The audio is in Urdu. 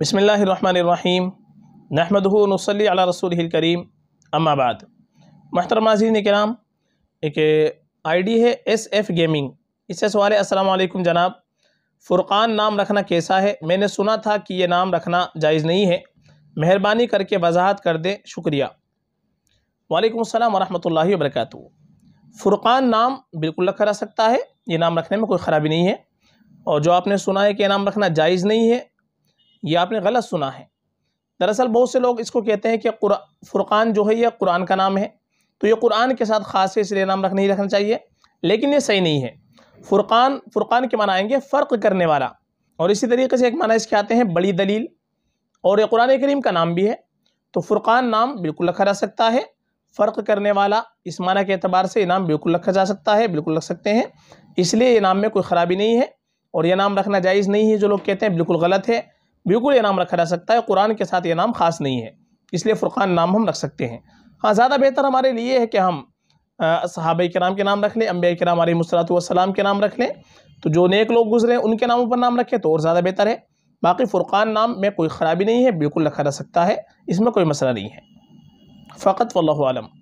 بسم اللہ الرحمن الرحیم نحمد نصلی علی رسول الکریم اما بعد محترم جازرین کرام ایک آئی ڈی ہے ایس ایف گیمنگ اس سے سوال ہے السلام علیکم جناب فرقان نام رکھنا کیسا ہے میں نے سنا تھا کہ یہ نام رکھنا جائز نہیں ہے مہربانی کر کے وضاحت کر دیں شکریہ وعلیکم السلام ورحمۃ اللہ وبرکاتہ فرقان نام بالکل رکھا رہ سکتا ہے یہ نام رکھنے میں کوئی خرابی نہیں ہے اور جو آپ نے سنا ہے کہ یہ نام رکھنا جائز نہیں ہے یہ آپ نے غلط سنا ہے دراصل بہت سے لوگ اس کو کہتے ہیں کہ فرقان جو ہے یہ قرآن کا نام ہے تو یہ قرآن کے ساتھ خاصے اس لیے نام رکھ نہیں رکھنا چاہیے لیکن یہ صحیح نہیں ہے فرقان فرقان کے معنی آئیں گے فرق کرنے والا اور اسی طریقے سے ایک معنی اس کے آتے ہیں بڑی دلیل اور یہ قرآن کریم کا نام بھی ہے تو فرقان نام بالکل رکھا جا سکتا ہے فرق کرنے والا اس معنی کے اعتبار سے یہ نام بالکل رکھا جا سکتا ہے بالکل رکھ سکتے ہیں اس لیے یہ نام میں کوئی خرابی نہیں ہے اور یہ نام رکھنا جائز نہیں ہے جو لوگ کہتے ہیں بالکل غلط ہے بالکل یہ نام رکھا جا سکتا ہے قرآن کے ساتھ یہ نام خاص نہیں ہے اس لیے فرقان نام ہم رکھ سکتے ہیں ہاں زیادہ بہتر ہمارے لیے ہے کہ ہم صحابہ کرام کے نام رکھ لیں انبیاء کرام علیہ علی والسلام کے نام رکھ لیں تو جو نیک لوگ گزرے ان کے ناموں پر نام رکھیں تو اور زیادہ بہتر ہے باقی فرقان نام میں کوئی خرابی نہیں ہے بالکل رکھا جا سکتا ہے اس میں کوئی مسئلہ نہیں ہے فقط و اللہ عالم